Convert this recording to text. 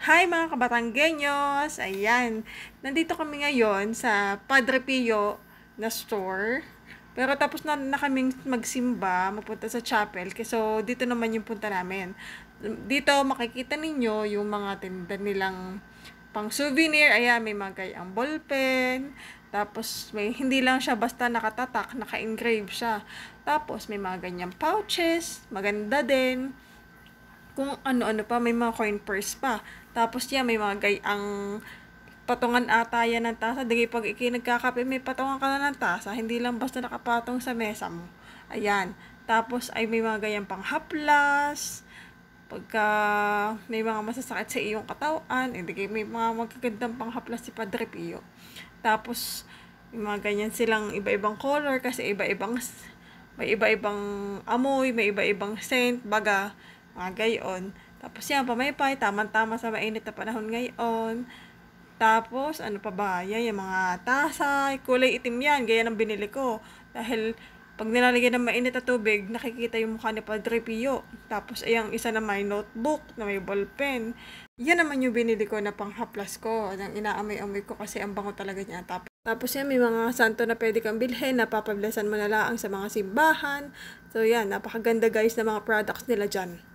Hi mga kabatanggenyos! Ayan, nandito kami ngayon sa Padre Pio na store. Pero tapos na, na kaming magsimba, mapunta sa chapel. So, dito naman yung punta namin. Dito makikita ninyo yung mga tinda nilang pang souvenir. Ayan, may mga ang ballpen. Tapos, may, hindi lang siya basta nakatatak, naka-engrave siya. Tapos, may mga ganyang pouches. Maganda din kung ano-ano pa, may mga coin purse pa. Tapos yan, may mga gay ang patungan ata yan ng tasa. Dagi pag ikinagkakape, may patungan ka na ng tasa. Hindi lang basta nakapatong sa mesa mo. Ayan. Tapos ay may mga ganyan pang haplas. Pagka may mga masasakit sa iyong katawan, hindi eh, may mga magagandang pang haplas si Padre Pio. Tapos may mga ganyan silang iba-ibang color kasi iba-ibang may iba-ibang amoy, may iba-ibang scent, baga mga ah, gayon. Tapos yan, pamaypay, tamang-tama sa mainit na panahon ngayon. Tapos, ano pa ba? Yan, yung mga tasay, kulay itim yan, gaya ng binili ko. Dahil, pag nilalagyan ng mainit na tubig, nakikita yung mukha ni Padre Pio. Tapos, ayan, isa na may notebook, na may ballpen. Yan naman yung binili ko na panghaplas ko. Ang inaamoy-amoy ko kasi ang bango talaga niya. Tapos, tapos yan, may mga santo na pwede kang bilhin, napapablasan mo na laang sa mga simbahan. So yan, napakaganda guys ng mga products nila dyan.